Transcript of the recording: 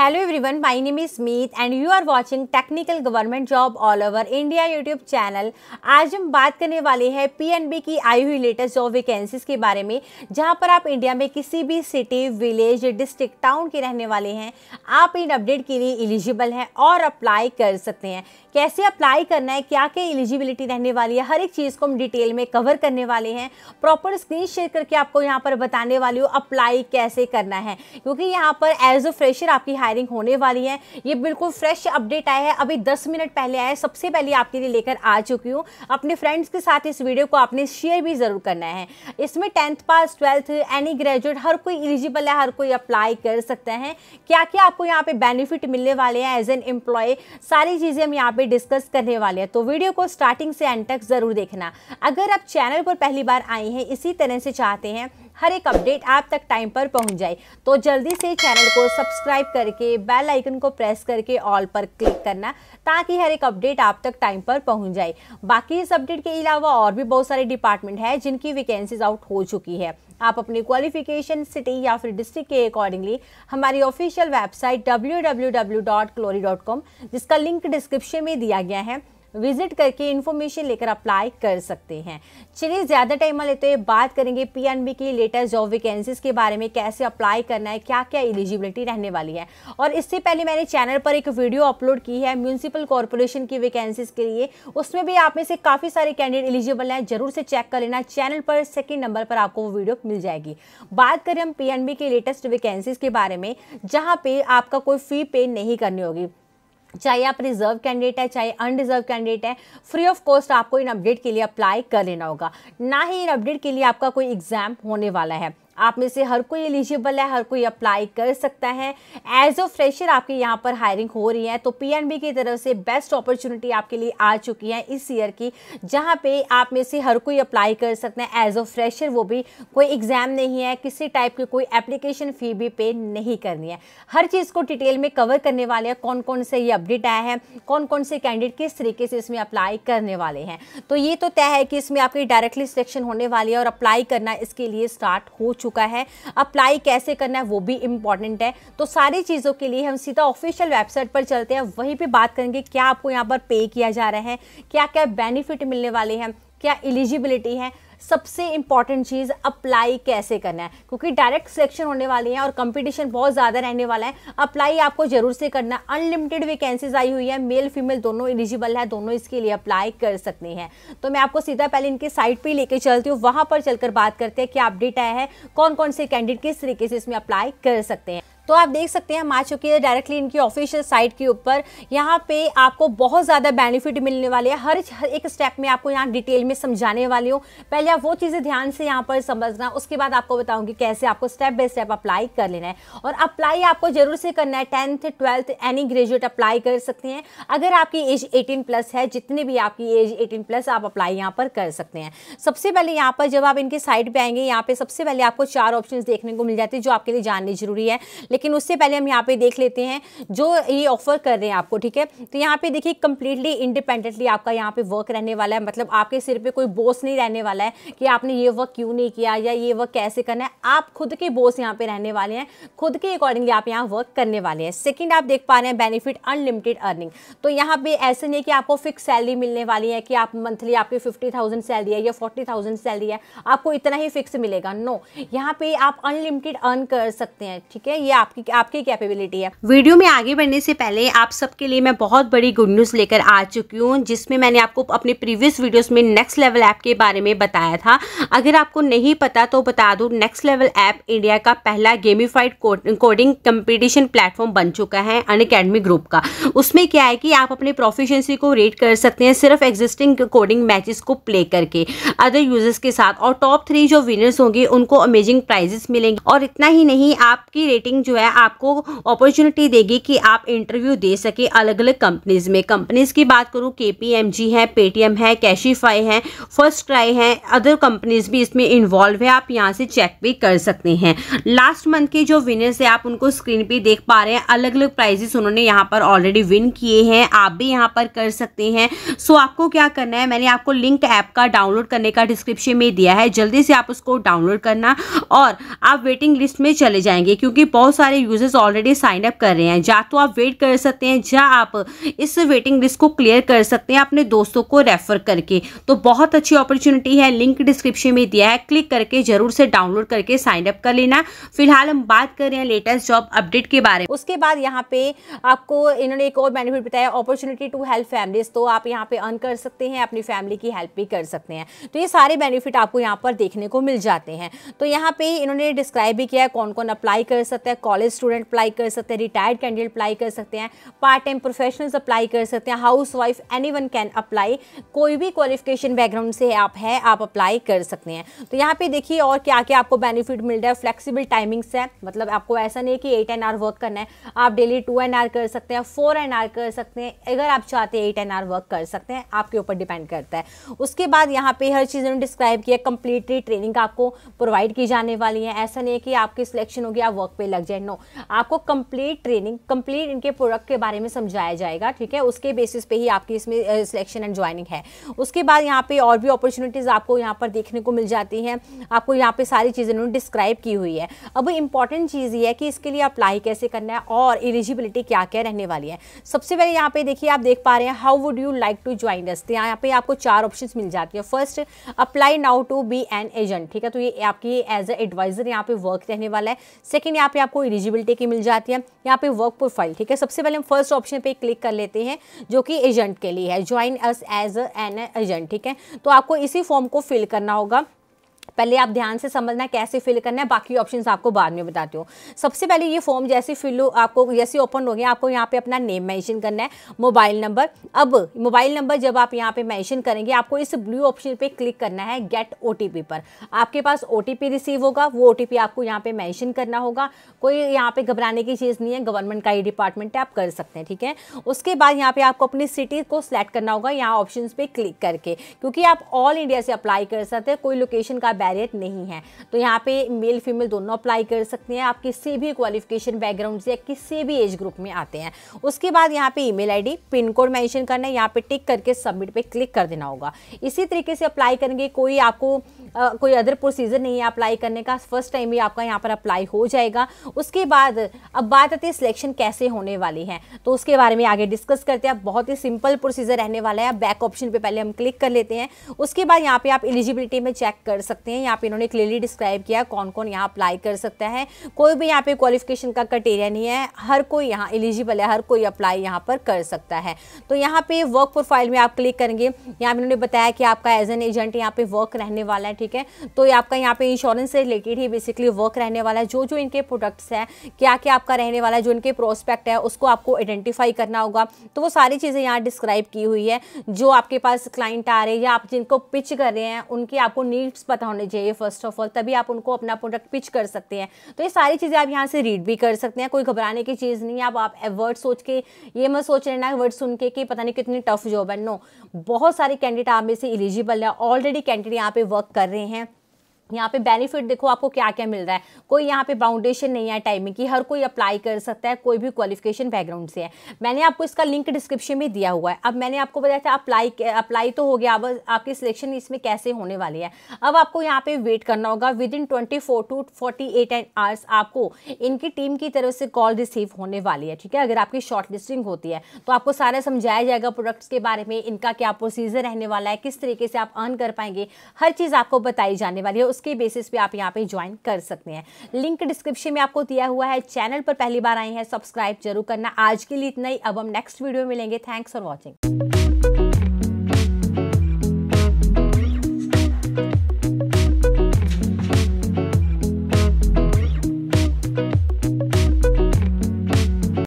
hello everyone my name is Meet and you are watching technical government job all over India YouTube channel आज हम बात करने वाले हैं पीएनबी की आई हुई लेटेस्ट जॉब वैकेंसीज के बारे में जहां पर आप इंडिया में किसी भी सिटी विलेज डिस्ट्रिक्ट टाउन के रहने वाले हैं आप इन अपडेट के लिए एलिजिबल हैं और अप्लाई कर सकते हैं कैसे अप्लाई करना है क्या क्या एलिजिबिलिटी रहने वाली है हर एक चीज़ को हम डिटेल में कवर करने वाले हैं प्रॉपर स्क्रीन शेयर करके आपको यहाँ पर बताने वाली हूँ अप्लाई कैसे करना है क्योंकि यहाँ पर एज अ फ्रेशर आपकी हाई हायरिंग होने वाली है ये बिल्कुल फ्रेश अपडेट आया है अभी दस मिनट पहले आया है सबसे पहले आपके लिए लेकर आ चुकी हूँ अपने फ्रेंड्स के साथ इस वीडियो को आपने शेयर भी ज़रूर करना है इसमें tenth pass twelfth any graduate हर कोई एलिजिबल है हर कोई अप्लाई कर सकते हैं क्या क्या आपको यहाँ पे बेनिफिट मिलने वाले हैं एज एन एम्प्लॉय सारी चीज़ें हम यहाँ पे डिस्कस करने वाले हैं तो वीडियो को स्टार्टिंग से एंड तक ज़रूर देखना अगर आप चैनल पर पहली बार आई हैं इसी तरह से चाहते हैं हर एक अपडेट आप तक टाइम पर पहुंच जाए तो जल्दी से चैनल को सब्सक्राइब करके बेल आइकन को प्रेस करके ऑल पर क्लिक करना ताकि हर एक अपडेट आप तक टाइम पर पहुंच जाए बाकी इस अपडेट के अलावा और भी बहुत सारे डिपार्टमेंट हैं जिनकी वैकेंसीज आउट हो चुकी है आप अपनी क्वालिफिकेशन सिटी या फिर डिस्ट्रिक्ट के अकॉर्डिंगली हमारी ऑफिशियल वेबसाइट डब्ल्यू जिसका लिंक डिस्क्रिप्शन में दिया गया है विजिट करके इन्फॉर्मेशन लेकर अप्लाई कर सकते हैं चलिए ज़्यादा टाइम लेते हैं बात करेंगे पीएनबी की लेटेस्ट जॉब वैकेंसीज के बारे में कैसे अप्लाई करना है क्या क्या एलिजिबिलिटी रहने वाली है और इससे पहले मैंने चैनल पर एक वीडियो अपलोड की है म्यूनसिपल कॉरपोरेशन की वैकेंसीज के लिए उसमें भी आप में से काफ़ी सारे कैंडिडेट एलिजिबल हैं जरूर से चेक कर लेना चैनल पर सेकेंड नंबर पर आपको वो वीडियो मिल जाएगी बात करें हम पीएनबी की लेटेस्ट वैकेंसीज के बारे में जहाँ पे आपका कोई फ़ी पे नहीं करनी होगी चाहे आप रिजर्व कैंडिडेट है चाहे अनरिजर्व कैंडिडेट है फ्री ऑफ कॉस्ट आपको इन अपडेट के लिए अप्लाई कर लेना होगा ना ही इन अपडेट के लिए आपका कोई एग्जाम होने वाला है आप में से हर कोई एलिजिबल है हर कोई अप्लाई कर सकता है एज अ फ्रेशर आपके यहाँ पर हायरिंग हो रही है तो पीएनबी की तरफ से बेस्ट अपॉर्चुनिटी आपके लिए आ चुकी है इस ईयर की जहाँ पे आप में से हर कोई अप्लाई कर सकते हैं एज अ फ्रेशर वो भी कोई एग्ज़ाम नहीं है किसी टाइप की कोई एप्लीकेशन फ़ी भी पे नहीं करनी है हर चीज़ को डिटेल में कवर करने वाले हैं कौन कौन से ये अपडेट आया है कौन कौन से कैंडिडेट किस तरीके से इसमें अप्लाई करने वाले हैं तो ये तो तय है कि इसमें आपकी डायरेक्टली सिलेक्शन होने वाली है और अप्लाई करना इसके लिए स्टार्ट हो चुका चुका है अप्लाई कैसे करना है वो भी इम्पॉर्टेंट है तो सारी चीज़ों के लिए हम सीधा ऑफिशियल वेबसाइट पर चलते हैं वहीं पर बात करेंगे क्या आपको यहाँ पर पे किया जा रहा है क्या क्या बेनिफिट मिलने वाले हैं क्या एलिजिबिलिटी है सबसे इंपॉर्टेंट चीज़ अप्लाई कैसे करना है क्योंकि डायरेक्ट सिलेक्शन होने वाली है और कंपटीशन बहुत ज़्यादा रहने वाला है अप्लाई आपको जरूर से करना अनलिमिटेड वैकेंसीज आई हुई है मेल फीमेल दोनों एलिजिबल है दोनों इसके लिए अप्लाई कर सकते हैं तो मैं आपको सीधा पहले इनके साइट पर लेके चलती हूँ वहाँ पर चलकर बात करते हैं क्या अपडेट आया है कौन कौन से कैंडिडेट किस तरीके से इसमें अप्लाई कर सकते हैं तो आप देख सकते हैं हम आ चुके हैं डायरेक्टली इनकी ऑफिशियल साइट के ऊपर यहाँ पे आपको बहुत ज़्यादा बेनिफिट मिलने वाले हैं हर, हर एक स्टेप में आपको यहाँ डिटेल में समझाने वाली हूँ पहले आप वो चीज़ें ध्यान से यहाँ पर समझना उसके बाद आपको बताऊँगी कैसे आपको स्टेप बाय स्टेप अप्लाई कर लेना है और अप्लाई आपको ज़रूर से करना है tenth twelfth any graduate apply कर सकते हैं अगर आपकी एज एटीन प्लस है जितने भी आपकी एज एटीन प्लस आप अप्लाई यहाँ पर कर सकते हैं सबसे पहले यहाँ पर जब आप इनके साइट पर आएंगे यहाँ पर सबसे पहले आपको चार ऑप्शन देखने को मिल जाते हैं जो आपके लिए जानने जरूरी है लेकिन उससे पहले हम यहाँ पे देख लेते हैं जो ये ऑफर कर रहे हैं आपको ठीक है तो यहाँ पे देखिए कंप्लीटली इंडिपेंडेंटली आपका यहाँ पे वर्क रहने वाला है मतलब आपके सिर पे कोई बोस नहीं रहने वाला है कि आपने ये वर्क क्यों नहीं किया या ये वर्क कैसे करना है आप खुद के बोस यहाँ पे रहने वाले हैं खुद के अकॉर्डिंगली आप यहाँ वर्क करने वाले हैं सेकेंड आप देख पा रहे हैं बेनिफिट अनलिमिटेड अर्निंग तो यहाँ पे ऐसे नहीं कि आपको फिक्स सैलरी मिलने वाली है कि आप मंथली आपकी फिफ्टी थाउजेंड सैलरी है या फोर्टी थाउजेंड सैलरी है आपको इतना ही फिक्स मिलेगा नो यहाँ पे आप अनलिमिटेड अर्न कर सकते हैं ठीक है ये आपकी आपकी कैपेबिलिटी है वीडियो में आगे बढ़ने से पहले आप सबके लिए मैं बहुत बड़ी गुड न्यूज़ लेकर आ चुकी हूँ जिसमें मैंने आपको अपने प्रीवियस वीडियोस में नेक्स्ट लेवल ऐप के बारे में बताया था अगर आपको नहीं पता तो बता दू नेक्स्ट लेवल ऐप इंडिया का पहला गेमिफाइड कोडिंग कम्पिटिशन प्लेटफॉर्म बन चुका है अन अकेडमी ग्रुप का उसमें क्या है कि आप अपने प्रोफिशंसी को रेट कर सकते हैं सिर्फ एग्जिस्टिंग कोडिंग मैचेस को प्ले करके अदर यूजर्स के साथ और टॉप थ्री जो विनर्स होंगे उनको अमेजिंग प्राइजेस मिलेंगे और इतना ही नहीं आपकी रेटिंग जो है आपको अपॉर्चुनिटी देगी कि आप इंटरव्यू दे सके अलग अलग कंपनीज़ में कंपनीज़ की बात करूँ के पी एम जी है पेटीएम है कैशीफाई है फर्स्ट क्राई है अदर कंपनीज़ भी इसमें इन्वॉल्व है आप यहाँ से चेक भी कर सकते हैं लास्ट मंथ के जो विनर्स है आप उनको स्क्रीन पर देख पा रहे हैं अलग अलग प्राइजेस उन्होंने यहाँ पर ऑलरेडी विन किए हैं आप भी यहाँ पर कर सकते हैं सो आपको क्या करना है मैंने आपको लिंक ऐप का डाउनलोड करने का डिस्क्रिप्शन में दिया है जल्दी से आप उसको डाउनलोड करना और आप वेटिंग लिस्ट में चले जाएंगे क्योंकि बहुत सारे यूजर्स ऑलरेडी साइन अप कर रहे हैं या तो आप वेट कर सकते हैं या आप इस वेटिंग लिस्ट को क्लियर कर सकते हैं अपने दोस्तों को रेफर करके तो बहुत अच्छी अपॉर्चुनिटी है लिंक डिस्क्रिप्शन में दिया है क्लिक करके जरूर से डाउनलोड करके साइन अप कर लेना फिलहाल हम बात कर रहे हैं लेटेस्ट जॉब अपडेट के बारे में उसके बाद यहाँ पे आपको इन्होंने एक और बेनिफिट बताया अपॉर्चुनिटी टू हेल्प फैमिलीज तो आप यहाँ पे अर्न कर सकते हैं अपनी फैमिली की हेल्प भी कर सकते हैं तो ये सारे बेनिफिट आपको यहाँ पर देखने को मिल जाते हैं तो यहाँ पे इन्होंने डिस्क्राइब भी किया है कौन कौन अप्लाई कर सकता है कॉलेज स्टूडेंट अप्लाई कर सकते हैं रिटायर्ड कैंडिडेट अप्लाई कर सकते हैं पार्ट टाइम प्रोफेशनल्स अप्लाई कर सकते हैं housewife anyone can apply कोई भी क्वालिफिकेशन बैकग्राउंड से आप है आप अप्लाई कर सकते हैं तो यहाँ पे देखिए और क्या क्या आपको बेनिफिट मिल रहा है फ्लेक्सीबल टाइमिंग्स है मतलब आपको ऐसा नहीं है कि एट एन आर वर्क करना है आप डेली टू एन आर कर सकते हैं फोर एन आर कर सकते हैं अगर आप चाहते हैं एट एन आर वर्क कर सकते हैं आपके ऊपर डिपेंड करता है उसके बाद यहाँ पे हर चीज़ उन्होंने डिस्क्राइब किया कंप्लीटली ट्रेनिंग आपको प्रोवाइड की जाने वाली है ऐसा नहीं है कि आपकी सिलेक्शन होगी आप वर्क पे लग जाए नो आपको कंप्लीट ट्रेनिंग कंप्लीट इनके प्रोडक्ट के बारे में समझाया जाएगा ठीक है उसके बेसिस पे ही आपकी इसमें सिलेक्शन एंड ज्वाइनिंग है उसके बाद यहाँ पे और भी अपॉर्चुनिटीज़ आपको यहाँ पर देखने को मिल जाती हैं आपको यहाँ पे सारी चीज़ें उन्होंने डिस्क्राइब की हुई है अब इंपॉर्टेंट चीज़ ये है कि इसके लिए अप्लाई कैसे करना है और एलिजिबिलिटी क्या क्या रहने वाली है सबसे पहले यहाँ पे देखिए आप देख पा रहे हैं how would you like to join this यहाँ पे आपको चार ऑप्शन मिल जाती है first apply now to be an agent ठीक है तो ये आपकी एज ए एडवाइजर यहाँ पे वर्क रहने वाला है सेकेंड यहाँ पे आपको एलिजिबिलिटी की मिल जाती है यहाँ पे वर्क प्रोफाइल ठीक है सबसे पहले हम फर्स्ट ऑप्शन पे क्लिक कर लेते हैं जो कि एजेंट के लिए है join us as an agent ठीक है तो आपको इसी फॉर्म को फिल करना होगा पहले आप ध्यान से समझना कैसे फिल करना है बाकी ऑप्शन आपको बाद में बताती हूँ सबसे पहले ये फॉर्म जैसे फिल हो आपको जैसे ओपन हो गया आपको यहाँ पे अपना नेम मैंशन करना है मोबाइल नंबर अब मोबाइल नंबर जब आप यहाँ पे मेंशन करेंगे आपको इस ब्लू ऑप्शन पे क्लिक करना है गेट ओ पर आपके पास ओ रिसीव होगा वो ओ आपको यहाँ पे मैंशन करना होगा कोई यहाँ पे घबराने की चीज़ नहीं है गवर्नमेंट का ही डिपार्टमेंट है आप कर सकते हैं ठीक है उसके बाद यहाँ पे आपको अपनी सिटी को सिलेक्ट करना होगा यहाँ ऑप्शन पे क्लिक करके क्योंकि आप ऑल इंडिया से अप्लाई कर सकते हैं कोई लोकेशन का बैरियर नहीं है तो यहाँ पे मेल फीमेल दोनों अप्लाई कर सकते हैं आप किसी भी क्वालिफिकेशन बैकग्राउंड से या किसी भी एज ग्रुप में आते हैं उसके बाद यहाँ पे email ID pin code mention करना है यहाँ पे टिक करके सबमिट पे क्लिक कर देना होगा इसी तरीके से अप्लाई करेंगे कोई आपको आ, कोई अदर प्रोसीजर नहीं है अप्लाई करने का फर्स्ट टाइम ही आपका यहाँ पर अप्लाई हो जाएगा उसके बाद अब बात आती है सिलेक्शन कैसे होने वाली है तो उसके बारे में आगे डिस्कस करते हैं बहुत ही सिंपल प्रोसीजर रहने वाला है बैक ऑप्शन पर पहले हम क्लिक कर लेते हैं उसके बाद यहाँ पे आप एलिजिबिलिटी में चेक कर सकते हैं सकते हैं यहाँ पे इन्होंने क्लियरली डिस्क्राइब किया कौन कौन यहाँ अप्लाई कर सकता है कोई भी यहाँ पे क्वालिफिकेशन का क्रटेरिया नहीं है हर कोई यहाँ एलिजिबल है हर कोई अप्लाई यहाँ पर कर सकता है तो यहाँ पे वर्क प्रोफाइल में आप क्लिक करेंगे यहाँ इन्होंने बताया कि आपका एज एन एजेंट यहाँ पे वर्क रहने वाला है ठीक है तो आपका यहाँ पे इंश्योरेंस से रिलेटेड ही बेसिकली वर्क रहने वाला है जो जो इनके प्रोडक्ट्स हैं क्या क्या आपका रहने वाला है जो इनके प्रोस्पेक्ट है उसको आपको आइडेंटिफाई करना होगा तो वो सारी चीज़ें यहाँ डिस्क्राइब की हुई है जो आपके पास क्लाइंट आ रहे हैं या आप जिनको पिच कर रहे हैं उनकी आपको नीड्स पता होने होने चाहिए फर्स्ट ऑफ ऑल तभी आप उनको अपना प्रोडक्ट पिच कर सकते हैं तो ये सारी चीज़ें आप यहाँ से रीड भी कर सकते हैं कोई घबराने की चीज़ नहीं है आप वर्ड सोच के ये मत सोच लेना वर्ड सुन के कि पता नहीं कितनी टफ जॉब है नो बहुत सारे कैंडिडेट आप में से एलिजिबल है ऑलरेडी कैंडिडेट यहाँ पर वर्क कर रहे हैं यहाँ पे बेनिफिट देखो आपको क्या क्या मिल रहा है कोई यहाँ पे बाउंडेशन नहीं है टाइमिंग की हर कोई अप्लाई कर सकता है कोई भी क्वालिफिकेशन बैकग्राउंड से है मैंने आपको इसका लिंक डिस्क्रिप्शन में दिया हुआ है अब मैंने आपको बताया था अप्लाई अप्लाई तो हो गया अब आपकी सिलेक्शन इसमें कैसे होने वाली है अब आपको यहाँ पे वेट करना होगा within twenty four to forty eight hours आपको इनकी टीम की तरफ से कॉल रिसीव होने वाली है ठीक है अगर आपकी शॉर्ट लिस्टिंग होती है तो आपको सारा समझाया जाएगा प्रोडक्ट्स के बारे में इनका क्या प्रोसीजर रहने वाला है किस तरीके से आप अर्न कर पाएंगे हर चीज़ आपको बताई जाने वाली है उस उसके बेसिस पे आप यहाँ पे ज्वाइन कर सकते हैं लिंक डिस्क्रिप्शन में आपको दिया हुआ है चैनल पर पहली बार आई हैं सब्सक्राइब जरूर करना आज के लिए इतना ही अब हम नेक्स्ट वीडियो मिलेंगे थैंक्स फॉर वॉचिंग